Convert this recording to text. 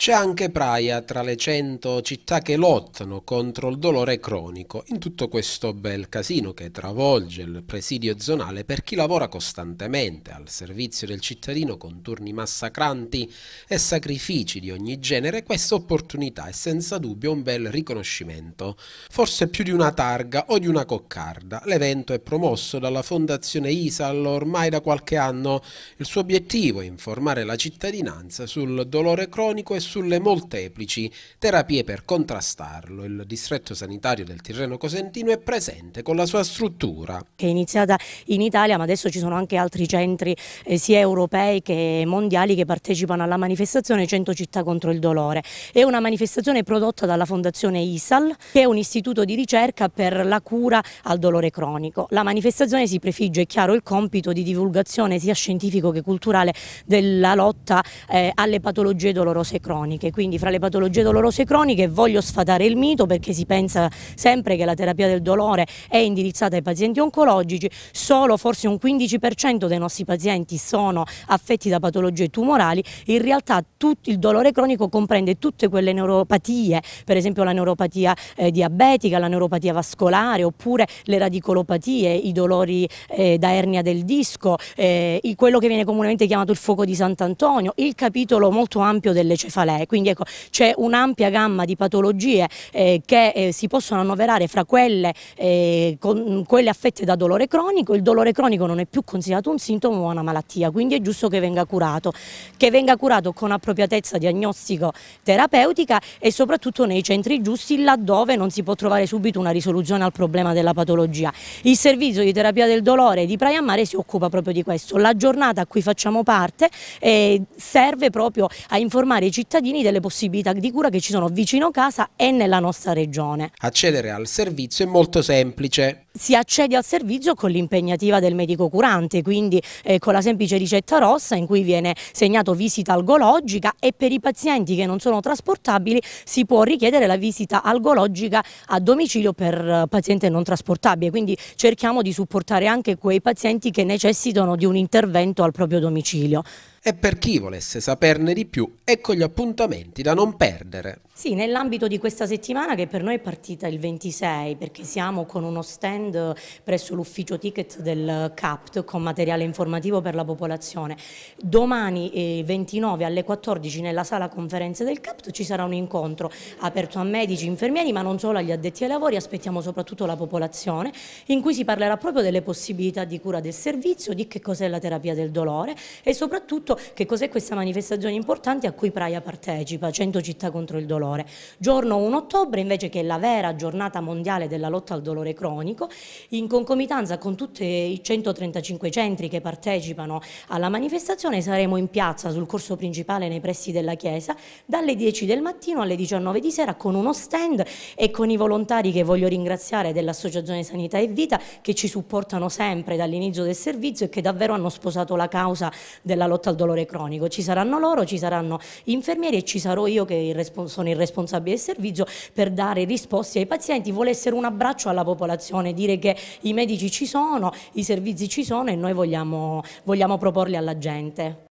C'è anche Praia tra le 100 città che lottano contro il dolore cronico in tutto questo bel casino che travolge il presidio zonale per chi lavora costantemente al servizio del cittadino con turni massacranti e sacrifici di ogni genere, questa opportunità è senza dubbio un bel riconoscimento, forse più di una targa o di una coccarda. L'evento è promosso dalla Fondazione ISAL ormai da qualche anno. Il suo obiettivo è informare la cittadinanza sul dolore cronico e sulle molteplici terapie per contrastarlo. Il distretto sanitario del Tirreno Cosentino è presente con la sua struttura. Che è iniziata in Italia ma adesso ci sono anche altri centri eh, sia europei che mondiali che partecipano alla manifestazione 100 città contro il dolore. È una manifestazione prodotta dalla fondazione ISAL che è un istituto di ricerca per la cura al dolore cronico. La manifestazione si prefigge, è chiaro, il compito di divulgazione sia scientifico che culturale della lotta eh, alle patologie dolorose croniche croniche, quindi fra le patologie dolorose croniche voglio sfatare il mito perché si pensa sempre che la terapia del dolore è indirizzata ai pazienti oncologici, solo forse un 15% dei nostri pazienti sono affetti da patologie tumorali, in realtà tutto il dolore cronico comprende tutte quelle neuropatie, per esempio la neuropatia eh, diabetica, la neuropatia vascolare oppure le radicolopatie, i dolori eh, da ernia del disco, eh, quello che viene comunemente chiamato il fuoco di Sant'Antonio, il capitolo molto ampio delle cefale lei. Quindi ecco, c'è un'ampia gamma di patologie eh, che eh, si possono annoverare fra quelle, eh, con, quelle affette da dolore cronico. Il dolore cronico non è più considerato un sintomo ma una malattia, quindi è giusto che venga curato, che venga curato con appropriatezza diagnostico-terapeutica e soprattutto nei centri giusti laddove non si può trovare subito una risoluzione al problema della patologia. Il servizio di terapia del dolore di Praia Mare si occupa proprio di questo. La giornata a cui facciamo parte eh, serve proprio a informare i cittadini cittadini delle possibilità di cura che ci sono vicino casa e nella nostra regione. Accedere al servizio è molto semplice. Si accede al servizio con l'impegnativa del medico curante, quindi eh, con la semplice ricetta rossa in cui viene segnato visita algologica e per i pazienti che non sono trasportabili si può richiedere la visita algologica a domicilio per eh, paziente non trasportabile, quindi cerchiamo di supportare anche quei pazienti che necessitano di un intervento al proprio domicilio. E per chi volesse saperne di più, ecco gli appuntamenti da non perdere. Sì, nell'ambito di questa settimana che per noi è partita il 26 perché siamo con uno stand presso l'ufficio ticket del CAPT con materiale informativo per la popolazione. Domani 29 eh, alle 14 nella sala conferenze del CAPT ci sarà un incontro aperto a medici, infermieri ma non solo agli addetti ai lavori, aspettiamo soprattutto la popolazione in cui si parlerà proprio delle possibilità di cura del servizio, di che cos'è la terapia del dolore e soprattutto soprattutto che cos'è questa manifestazione importante a cui Praia partecipa, 100 città contro il dolore. Giorno 1 ottobre invece che è la vera giornata mondiale della lotta al dolore cronico, in concomitanza con tutti i 135 centri che partecipano alla manifestazione saremo in piazza sul corso principale nei pressi della chiesa dalle 10 del mattino alle 19 di sera con uno stand e con i volontari che voglio ringraziare dell'Associazione Sanità e Vita che ci supportano sempre dall'inizio del servizio e che davvero hanno sposato la causa della lotta al dolore cronico, ci saranno loro, ci saranno infermieri e ci sarò io che sono il responsabile del servizio per dare risposte ai pazienti, vuole essere un abbraccio alla popolazione, dire che i medici ci sono, i servizi ci sono e noi vogliamo, vogliamo proporli alla gente.